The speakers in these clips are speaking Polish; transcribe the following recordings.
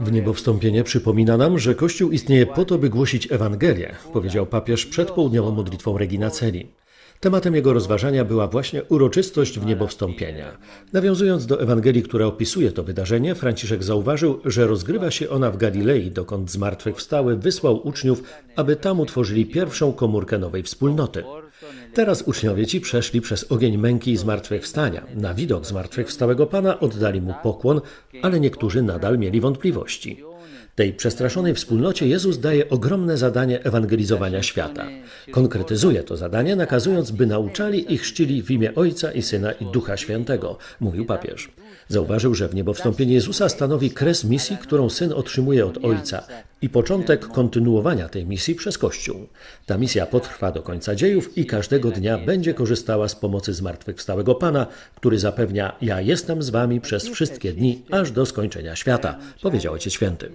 W niebo przypomina nam, że Kościół istnieje po to, by głosić Ewangelię, powiedział papież przed południową modlitwą Regina Celi. Tematem jego rozważania była właśnie uroczystość w niebo Nawiązując do Ewangelii, która opisuje to wydarzenie, Franciszek zauważył, że rozgrywa się ona w Galilei, dokąd zmartwychwstały wysłał uczniów, aby tam utworzyli pierwszą komórkę nowej wspólnoty. Teraz uczniowie ci przeszli przez ogień męki i zmartwychwstania. Na widok zmartwychwstałego Pana oddali mu pokłon, ale niektórzy nadal mieli wątpliwości. Tej przestraszonej wspólnocie Jezus daje ogromne zadanie ewangelizowania świata. Konkretyzuje to zadanie, nakazując, by nauczali i chrzcili w imię Ojca i Syna i Ducha Świętego, mówił papież. Zauważył, że w niebo wstąpienie Jezusa stanowi kres misji, którą Syn otrzymuje od Ojca i początek kontynuowania tej misji przez Kościół. Ta misja potrwa do końca dziejów i każdego dnia będzie korzystała z pomocy zmartwychwstałego Pana, który zapewnia: Ja jestem z wami przez wszystkie dni, aż do skończenia świata, powiedział Ojciec Święty.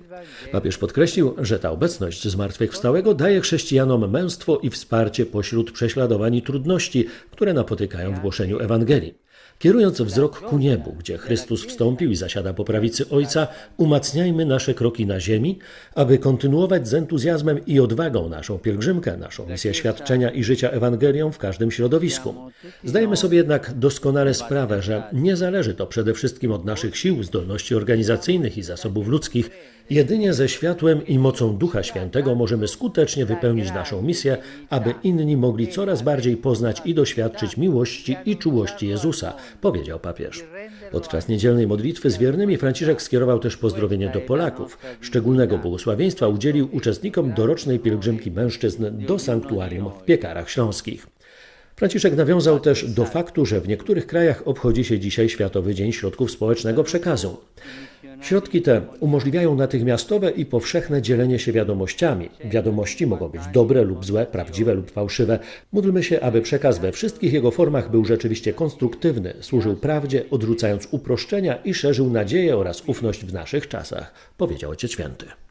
Papież podkreślił, że ta obecność zmartwychwstałego daje chrześcijanom męstwo i wsparcie pośród prześladowań i trudności, które napotykają w głoszeniu Ewangelii. Kierując wzrok ku niebu, gdzie Chrystus wstąpił i zasiada po prawicy Ojca, umacniajmy nasze kroki na ziemi, aby kontynuować z entuzjazmem i odwagą naszą pielgrzymkę, naszą misję świadczenia i życia Ewangelią w każdym środowisku. Zdajemy sobie jednak doskonale sprawę, że nie zależy to przede wszystkim od naszych sił, zdolności organizacyjnych i zasobów ludzkich. Jedynie ze światłem i mocą Ducha Świętego możemy skutecznie wypełnić naszą misję, aby inni mogli coraz bardziej poznać i doświadczyć doświadczyć miłości i czułości Jezusa, powiedział papież. Podczas niedzielnej modlitwy z wiernymi Franciszek skierował też pozdrowienie do Polaków. Szczególnego błogosławieństwa udzielił uczestnikom dorocznej pielgrzymki mężczyzn do sanktuarium w Piekarach Śląskich. Franciszek nawiązał też do faktu, że w niektórych krajach obchodzi się dzisiaj Światowy Dzień Środków Społecznego Przekazu. Środki te umożliwiają natychmiastowe i powszechne dzielenie się wiadomościami. Wiadomości mogą być dobre lub złe, prawdziwe lub fałszywe. Módlmy się, aby przekaz we wszystkich jego formach był rzeczywiście konstruktywny, służył prawdzie, odrzucając uproszczenia i szerzył nadzieję oraz ufność w naszych czasach, powiedział Ojciec Święty.